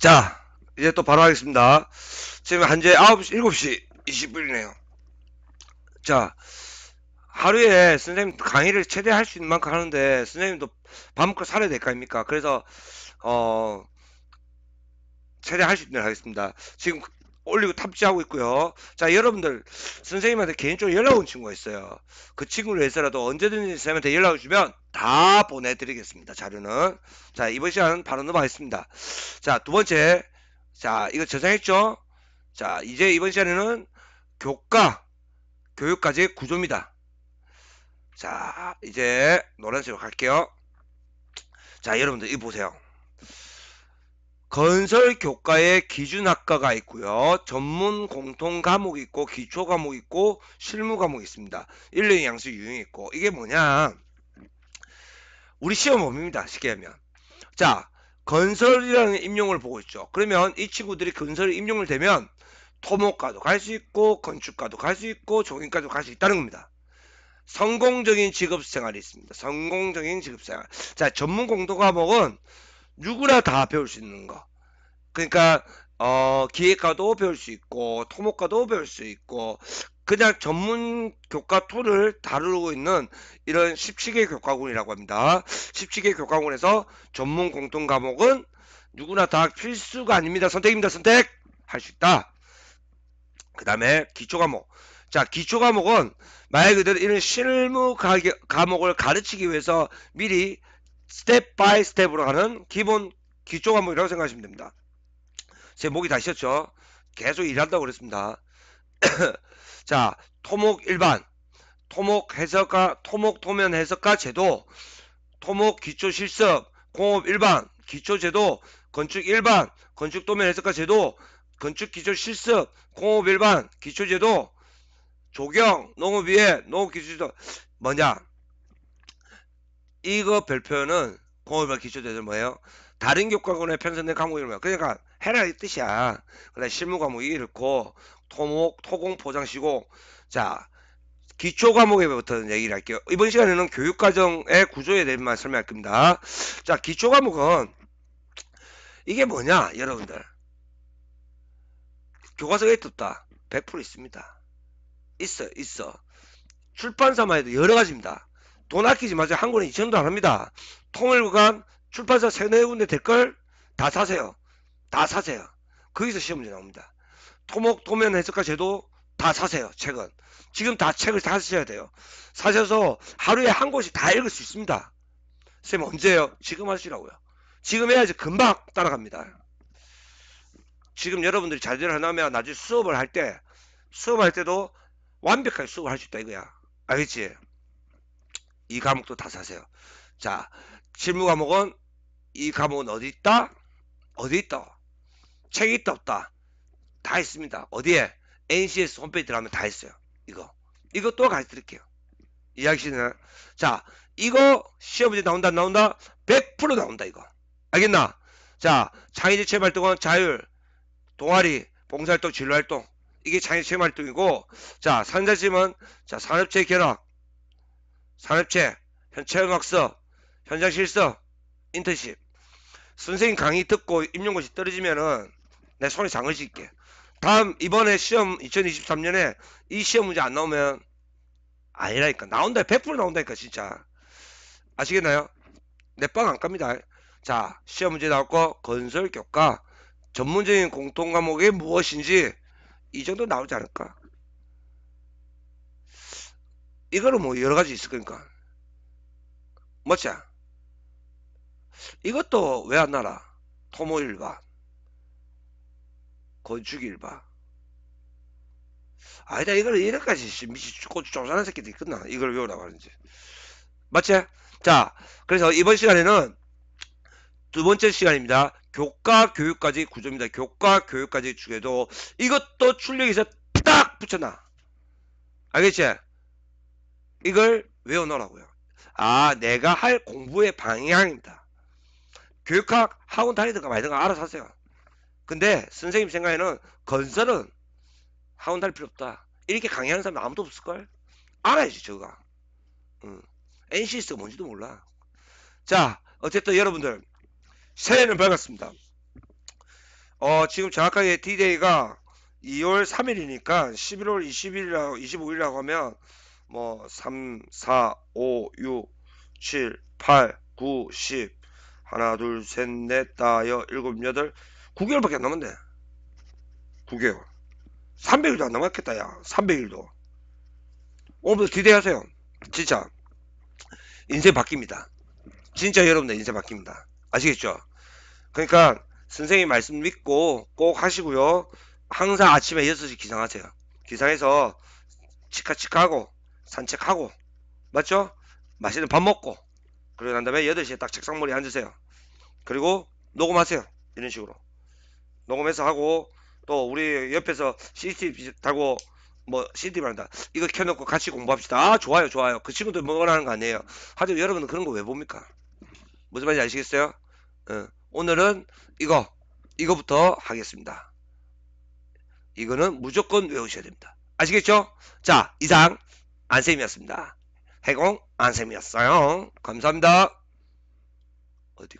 자, 이제 또 바로 하겠습니다. 지금 현재 9시, 7시 20분이네요. 자, 하루에 선생님 강의를 최대 할 수 있는 만큼 하는데, 선생님도 밥 먹고 살아야 될 거 아닙니까? 그래서, 어, 최대 할 수 있는 대 하겠습니다. 지금 올리고 탑재하고 있고요. 자 여러분들 선생님한테 개인적으로 연락 온 친구가 있어요. 그 친구를 해서라도 언제든지 선생님한테 연락 주면다 보내드리겠습니다. 자료는 자 이번 시간 바로 넘어가겠습니다. 자두 번째 자 이거 저장했죠? 자 이제 이번 시간에는 교과 교육까지의 구조입니다. 자 이제 노란색으로 갈게요. 자 여러분들 이거 보세요. 건설 교과에 기준 학과가 있고요. 전문 공통 과목 있고 기초 과목 있고 실무 과목 있습니다. 일례 양수 유형 있고 이게 뭐냐? 우리 시험 범위입니다. 쉽게 하면. 자, 건설이라는 임용을 보고 있죠. 그러면 이 친구들이 건설 임용을 되면 토목과도 갈 수 있고 건축과도 갈 수 있고 종인과도 갈 수 있다는 겁니다. 성공적인 직업 생활이 있습니다. 성공적인 직업 생활. 자, 전문 공통 과목은 누구나 다 배울 수 있는 거. 그러니까 어, 기획과도 배울 수 있고 토목과도 배울 수 있고 그냥 전문 교과 툴을 다루고 있는 이런 17개 교과군이라고 합니다. 17개 교과군에서 전문 공통 과목은 누구나 다 필수가 아닙니다. 선택입니다. 선택! 할 수 있다. 그 다음에 기초 과목. 자, 기초 과목은 말 그대로 이런 실무 과목을 가르치기 위해서 미리 스텝 바이 스텝으로 하는 기본 기초 과목이라고 뭐 생각하시면 됩니다. 제 목이 다 쉬었죠. 계속 일한다고 그랬습니다. 자, 토목 일반, 토목 해석과, 토목 토면 해석과 제도, 토목 기초 실습, 공업 일반, 기초 제도, 건축 일반, 건축 도면 해석과 제도, 건축 기초 실습, 공업 일반, 기초 제도, 조경, 농업 위에, 농업 기초 제도, 뭐냐, 이거 별표는 공업별 기초대들 뭐예요? 다른 교과군에 편성된 과목이 뭐야? 그러니까 해라 이 뜻이야. 그래 실무 과목이 이렇고 토목, 토공, 포장, 시공. 자 기초 과목에부터는 얘기를 할게요. 이번 시간에는 교육과정의 구조에 대해만 설명할 겁니다. 자 기초 과목은 이게 뭐냐 여러분들 교과서에 떴다 100% 있습니다. 있어 있어 출판사만 해도 여러 가지입니다. 돈 아끼지 마세요. 한 권에 2천도 안 합니다. 통일구간 출판사 세네 군데 댓글 다 사세요. 다 사세요. 거기서 시험지 나옵니다. 토목, 도면 해석과제도다 사세요. 책은. 지금 다 책을 사셔야 돼요. 사셔서 하루에 한 권씩 다 읽을 수 있습니다. 선생님 언제요? 지금 하시라고요. 지금 해야지 금방 따라갑니다. 지금 여러분들이 자제를 해놓면 나중에 수업을 할 때, 수업할 때도 완벽하게 수업을 할 수 있다 이거야. 알겠지? 이 과목도 다 사세요. 자, 실무 과목은 이 과목은 어디 있다? 어디 있다? 책이 있다 없다? 다 있습니다. 어디에? NCS 홈페이지 들어가면 다 있어요. 이거. 이것도 가르쳐 드릴게요. 이해하시나요? 자, 이거 시험 문제 나온다 나온다? 100% 나온다 이거. 알겠나? 자, 창의인 체험 활동은 자율, 동아리, 봉사활동, 진로활동. 이게 창의인 체험 활동이고 자, 상자심은 자, 산업체 결합, 산업체, 체험학습, 현장 실습, 인턴십. 선생님 강의 듣고 임용고시 떨어지면은 내 손이 잠글 수 있게. 다음 이번에 시험 2023년에 이 시험 문제 안 나오면 아니라니까 나온다 100% 나온다니까 진짜 아시겠나요? 내 빵안 갑니다. 자 시험 문제 나왔고 건설 교과 전문적인 공통 과목이 무엇인지 이 정도 나오지 않을까? 이거는 뭐 여러 가지 있을 거니까. 맞자 이것도 왜 안 나라? 토모일바. 건축일바. 아니다, 이걸 이렇게까지 미치 고추 조사하는 새끼들이 끝나. 이걸 외우라고 하는지. 맞지? 자, 그래서 이번 시간에는 두 번째 시간입니다. 교과 교육까지 구조입니다. 교과 교육까지 주에도 이것도 출력해서딱 붙여놔. 알겠지? 이걸 외워놓으라고요. 아, 내가 할 공부의 방향입니다 교육학 학원 다니든가 말든가 알아서 하세요. 근데 선생님 생각에는 건설은 학원 다닐 필요 없다. 이렇게 강의하는 사람 아무도 없을걸? 알아야지, 저가. 음. NCS가 뭔지도 몰라. 자, 어쨌든 여러분들, 새해는 밝았습니다. 어, 지금 정확하게 D-Day가 2월 3일이니까 11월 20일이라고, 25일이라고 하면 뭐 3, 4, 5, 6, 7, 8, 9, 10 하나 둘셋넷 다여 일곱 여덟 9개월밖에 안 남았네 9개월 300일도 안 남았겠다 야 300일도 오늘부터 기대하세요 진짜 인생 바뀝니다 진짜 여러분들 인생 바뀝니다 아시겠죠 그러니까 선생님 말씀 믿고 꼭 하시고요 항상 아침에 6시 기상하세요 기상해서 치카치카하고 산책하고 맞죠? 맛있는 밥 먹고 그러고 난 다음에 8시에 딱 책상머리에 앉으세요. 그리고 녹음하세요. 이런 식으로. 녹음해서 하고 또 우리 옆에서 CCTV 타고 뭐 CCTV 한다. 이거 켜놓고 같이 공부합시다. 아 좋아요 좋아요. 그 친구들 뭐라는 거 아니에요. 하지만 여러분은 그런 거 왜 봅니까? 무슨 말인지 아시겠어요? 어, 오늘은 이거 이거부터 하겠습니다. 이거는 무조건 외우셔야 됩니다. 아시겠죠? 자 이상 안쌤이었습니다. 해공 안쌤이었어요. 감사합니다. 어디